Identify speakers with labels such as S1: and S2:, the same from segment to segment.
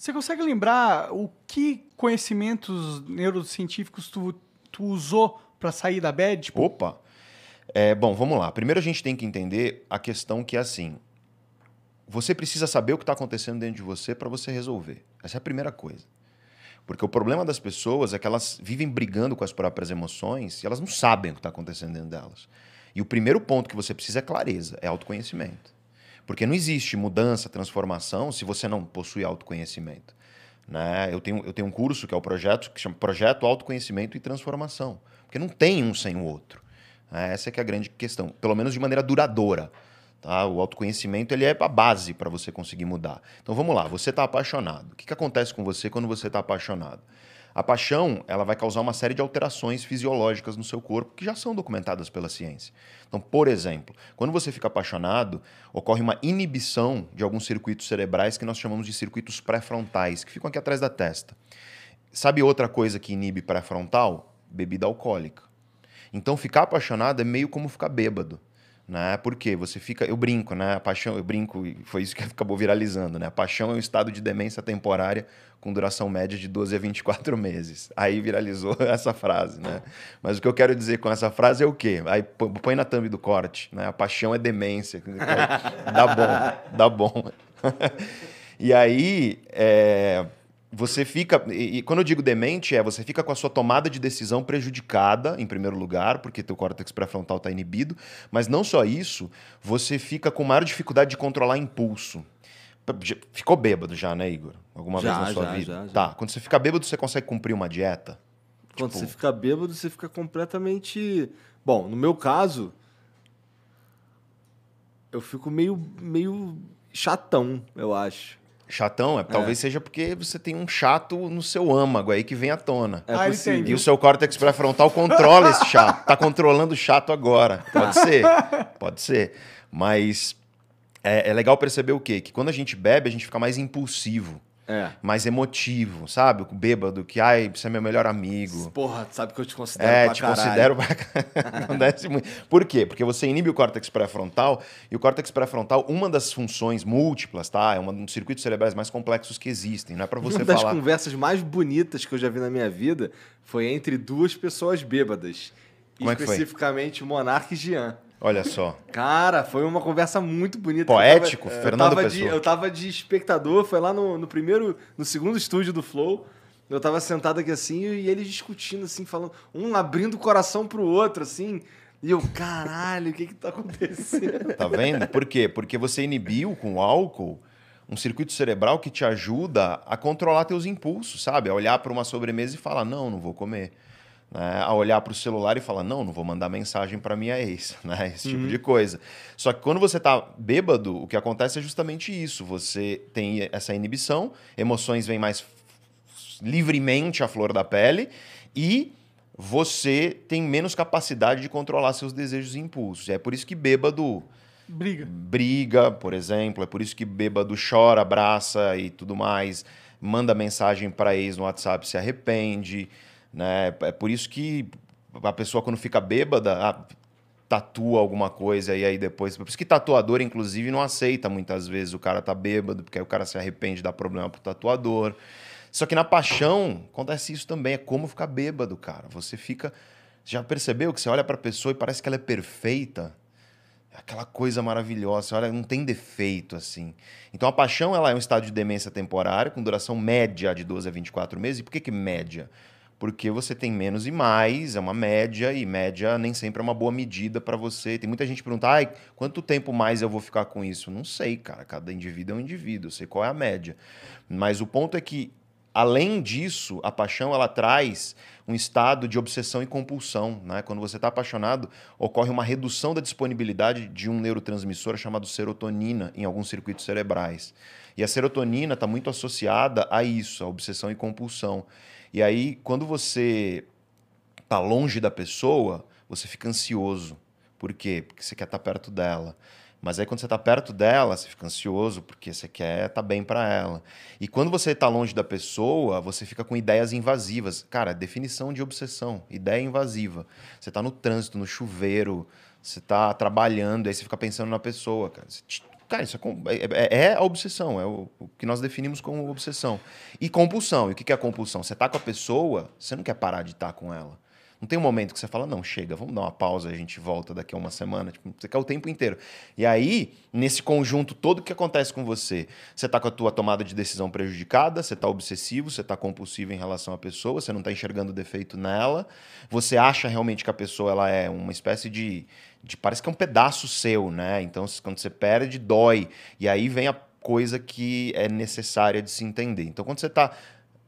S1: Você consegue lembrar o que conhecimentos neurocientíficos tu, tu usou para sair da bed? Tipo? Opa! É, bom, vamos lá. Primeiro a gente tem que entender a questão que é assim. Você precisa saber o que está acontecendo dentro de você para você resolver. Essa é a primeira coisa. Porque o problema das pessoas é que elas vivem brigando com as próprias emoções e elas não sabem o que está acontecendo dentro delas. E o primeiro ponto que você precisa é clareza, é autoconhecimento. Porque não existe mudança, transformação, se você não possui autoconhecimento. Né? Eu, tenho, eu tenho um curso que é o projeto que chama Projeto Autoconhecimento e Transformação. Porque não tem um sem o outro. Né? Essa é que é a grande questão, pelo menos de maneira duradoura. Tá? O autoconhecimento ele é a base para você conseguir mudar. Então vamos lá, você está apaixonado. O que, que acontece com você quando você está apaixonado? A paixão, ela vai causar uma série de alterações fisiológicas no seu corpo que já são documentadas pela ciência. Então, por exemplo, quando você fica apaixonado, ocorre uma inibição de alguns circuitos cerebrais que nós chamamos de circuitos pré-frontais, que ficam aqui atrás da testa. Sabe outra coisa que inibe pré-frontal? Bebida alcoólica. Então, ficar apaixonado é meio como ficar bêbado né? Porque você fica, eu brinco, né? A paixão, eu brinco e foi isso que acabou viralizando, né? A paixão é um estado de demência temporária com duração média de 12 a 24 meses. Aí viralizou essa frase, né? Mas o que eu quero dizer com essa frase é o quê? Aí põe na thumb do corte, né? A paixão é demência. dá bom, dá bom. e aí, é você fica. E, e, quando eu digo demente, é você fica com a sua tomada de decisão prejudicada, em primeiro lugar, porque teu córtex pré-frontal está inibido, mas não só isso, você fica com maior dificuldade de controlar impulso. Ficou bêbado já, né, Igor? Alguma já, vez na sua já, vida? Já, já. Tá. Quando você fica bêbado, você consegue cumprir uma dieta? Quando tipo... você fica bêbado, você fica completamente. Bom, no meu caso, eu fico meio, meio chatão, eu acho. Chatão, é, talvez é. seja porque você tem um chato no seu âmago aí que vem à tona. É ah, e o seu córtex pré-frontal controla esse chato. Tá controlando o chato agora. Pode ser. Pode ser. Mas é, é legal perceber o quê? Que quando a gente bebe, a gente fica mais impulsivo. É. Mais emotivo, sabe? O bêbado, que, ai, você é meu melhor amigo. Porra, sabe que eu te considero é, pra te considero pra Por quê? Porque você inibe o córtex pré-frontal, e o córtex pré-frontal, uma das funções múltiplas, tá? É um dos circuitos cerebrais mais complexos que existem. Não é pra você uma falar... Uma das conversas mais bonitas que eu já vi na minha vida foi entre duas pessoas bêbadas. Como é especificamente é Monarque e Jean. Olha só. Cara, foi uma conversa muito bonita. Poético, eu tava, Fernando eu tava Pessoa. De, eu tava de espectador, foi lá no, no primeiro, no segundo estúdio do Flow. Eu tava sentado aqui assim e eles discutindo, assim, falando, um abrindo o coração pro outro, assim. E eu, caralho, o que que tá acontecendo? Tá vendo? Por quê? Porque você inibiu com o álcool um circuito cerebral que te ajuda a controlar teus impulsos, sabe? A olhar para uma sobremesa e falar: não, não vou comer né, a olhar para o celular e falar: não, não vou mandar mensagem para minha ex, né? Esse tipo de uhum. coisa. Só que quando você está bêbado, o que acontece é justamente isso. Você tem essa inibição, emoções vêm mais livremente à flor da pele e você tem menos capacidade de controlar seus desejos e impulsos. É por isso que bêbado. Briga. Briga, por exemplo. É por isso que bêbado chora, abraça e tudo mais. Manda mensagem para ex no WhatsApp, se arrepende. Né? É, é por isso que a pessoa, quando fica bêbada, ah, tatua alguma coisa e aí depois. Por isso que tatuador, inclusive, não aceita muitas vezes o cara tá bêbado, porque aí o cara se arrepende, dá problema pro tatuador. Só que na paixão acontece isso também, é como ficar bêbado, cara. Você fica. Já percebeu que você olha para a pessoa e parece que ela é perfeita? É aquela coisa maravilhosa, olha, não tem defeito assim. Então a paixão ela é um estado de demência temporária, com duração média de 12 a 24 meses. E por que, que média? porque você tem menos e mais, é uma média, e média nem sempre é uma boa medida para você. Tem muita gente perguntar, ai, quanto tempo mais eu vou ficar com isso? Não sei, cara, cada indivíduo é um indivíduo, eu sei qual é a média. Mas o ponto é que, além disso, a paixão ela traz um estado de obsessão e compulsão. Né? Quando você está apaixonado, ocorre uma redução da disponibilidade de um neurotransmissor chamado serotonina em alguns circuitos cerebrais. E a serotonina está muito associada a isso, a obsessão e compulsão. E aí, quando você tá longe da pessoa, você fica ansioso. Por quê? Porque você quer estar tá perto dela. Mas aí quando você está perto dela, você fica ansioso porque você quer estar tá bem para ela. E quando você está longe da pessoa, você fica com ideias invasivas. Cara, definição de obsessão, ideia invasiva. Você está no trânsito, no chuveiro, você está trabalhando, aí você fica pensando na pessoa, cara. Você Cara, isso é é, é, é, a obsessão, é o, o, que nós definimos como obsessão. E compulsão. E o que é compulsão? Você tá com a pessoa, você não quer parar de estar tá com ela. Não tem um momento que você fala, não, chega, vamos dar uma pausa, a gente volta daqui a uma semana. Tipo, você quer o tempo inteiro. E aí, nesse conjunto todo que acontece com você, você está com a tua tomada de decisão prejudicada, você está obsessivo, você está compulsivo em relação à pessoa, você não está enxergando defeito nela, você acha realmente que a pessoa ela é uma espécie de, de. Parece que é um pedaço seu, né? Então, quando você perde, dói. E aí vem a coisa que é necessária de se entender. Então, quando você está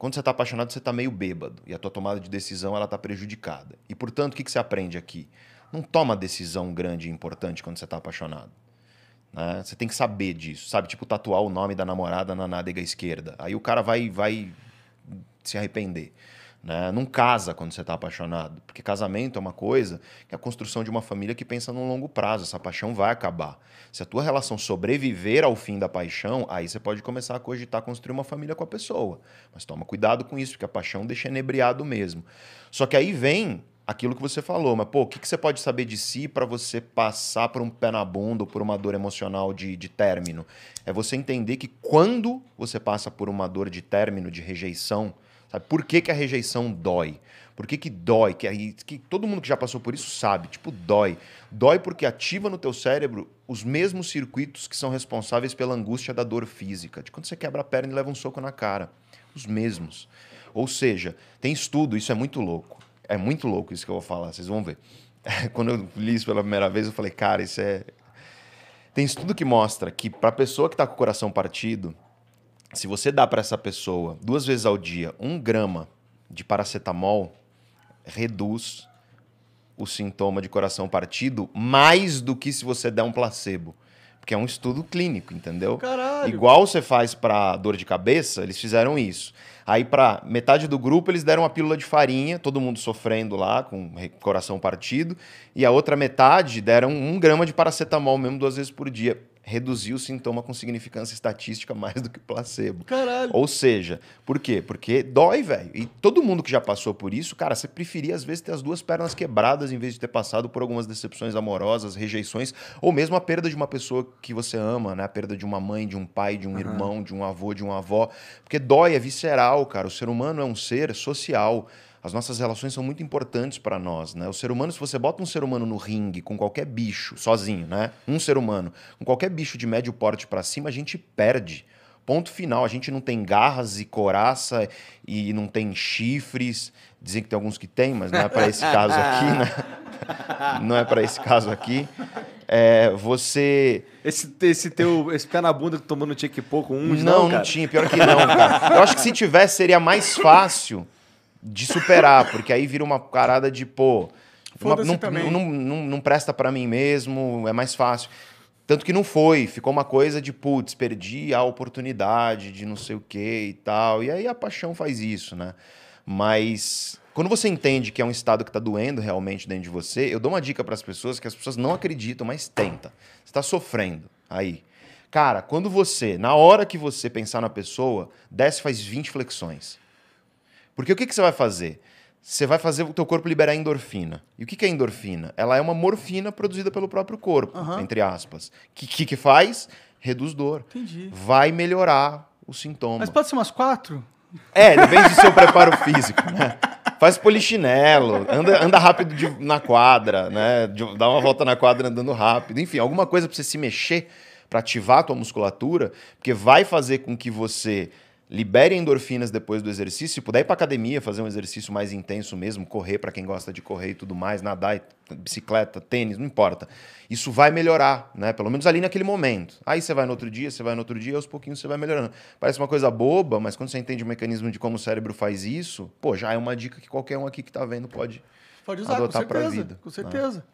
S1: quando você está apaixonado, você está meio bêbado e a tua tomada de decisão ela está prejudicada. E, portanto, o que, que você aprende aqui? Não toma decisão grande e importante quando você está apaixonado. Né? Você tem que saber disso, sabe? Tipo, tatuar o nome da namorada na nádega esquerda. Aí o cara vai, vai se arrepender. Né? Não casa quando você está apaixonado, porque casamento é uma coisa que é a construção de uma família que pensa num longo prazo, essa paixão vai acabar. Se a tua relação sobreviver ao fim da paixão, aí você pode começar a cogitar construir uma família com a pessoa. Mas toma cuidado com isso, porque a paixão deixa enebriado mesmo. Só que aí vem aquilo que você falou, mas pô, o que, que você pode saber de si para você passar por um pé na bunda ou por uma dor emocional de, de término? É você entender que quando você passa por uma dor de término, de rejeição, Sabe? Por que, que a rejeição dói? Por que, que dói? Que, que todo mundo que já passou por isso sabe. Tipo, dói. Dói porque ativa no teu cérebro os mesmos circuitos que são responsáveis pela angústia da dor física. De quando você quebra a perna e leva um soco na cara. Os mesmos. Ou seja, tem estudo, isso é muito louco. É muito louco isso que eu vou falar, vocês vão ver. Quando eu li isso pela primeira vez, eu falei, cara, isso é. Tem estudo que mostra que para pessoa que está com o coração partido, se você dá para essa pessoa duas vezes ao dia um grama de paracetamol, reduz o sintoma de coração partido mais do que se você der um placebo. Porque é um estudo clínico, entendeu? Caralho. Igual você faz para dor de cabeça, eles fizeram isso. Aí para metade do grupo eles deram uma pílula de farinha, todo mundo sofrendo lá com coração partido, e a outra metade deram um grama de paracetamol mesmo duas vezes por dia reduziu o sintoma com significância estatística mais do que placebo. Caralho. Ou seja, por quê? Porque dói, velho. E todo mundo que já passou por isso, cara, você preferia às vezes ter as duas pernas quebradas em vez de ter passado por algumas decepções amorosas, rejeições, ou mesmo a perda de uma pessoa que você ama, né? A perda de uma mãe, de um pai, de um uhum. irmão, de um avô, de uma avó. Porque dói, é visceral, cara. O ser humano é um ser social. As nossas relações são muito importantes para nós, né? O ser humano, se você bota um ser humano no ringue com qualquer bicho, sozinho, né? Um ser humano, com qualquer bicho de médio porte para cima, a gente perde. Ponto final, a gente não tem garras e coraça e não tem chifres. Dizem que tem alguns que tem, mas não é para esse caso aqui, né? Não é para esse caso aqui. É, você. Esse, esse teu. Esse pé na bunda que tomou no tinha que pouco, um Não, não, não tinha, pior que não, cara. Eu acho que se tivesse, seria mais fácil de superar, porque aí vira uma parada de, pô, uma, não, não, não, não, presta para mim mesmo, é mais fácil. Tanto que não foi, ficou uma coisa de, putz, perdi a oportunidade de não sei o que e tal. E aí a paixão faz isso, né? Mas quando você entende que é um estado que está doendo realmente dentro de você, eu dou uma dica para as pessoas que as pessoas não acreditam, mas tenta. Você está sofrendo aí. Cara, quando você, na hora que você pensar na pessoa, desce faz 20 flexões. Porque o que, que você vai fazer? Você vai fazer o teu corpo liberar endorfina. E o que, que é endorfina? Ela é uma morfina produzida pelo próprio corpo, uhum. entre aspas. O que, que, que faz? Reduz dor. Entendi. Vai melhorar os sintomas. Mas pode ser umas quatro? É, depende do seu preparo físico, né? Faz polichinelo, anda, anda rápido de, na quadra, né? De, dá uma volta na quadra andando rápido. Enfim, alguma coisa para você se mexer, para ativar a tua musculatura, porque vai fazer com que você libere endorfinas depois do exercício, se puder ir para academia, fazer um exercício mais intenso mesmo, correr para quem gosta de correr e tudo mais, nadar, bicicleta, tênis, não importa. Isso vai melhorar, né? Pelo menos ali naquele momento. Aí você vai no outro dia, você vai no outro dia, aos pouquinhos você vai melhorando. Parece uma coisa boba, mas quando você entende o mecanismo de como o cérebro faz isso, pô, já é uma dica que qualquer um aqui que está vendo pode Pode usar, adotar com certeza, vida, com né? certeza. Né?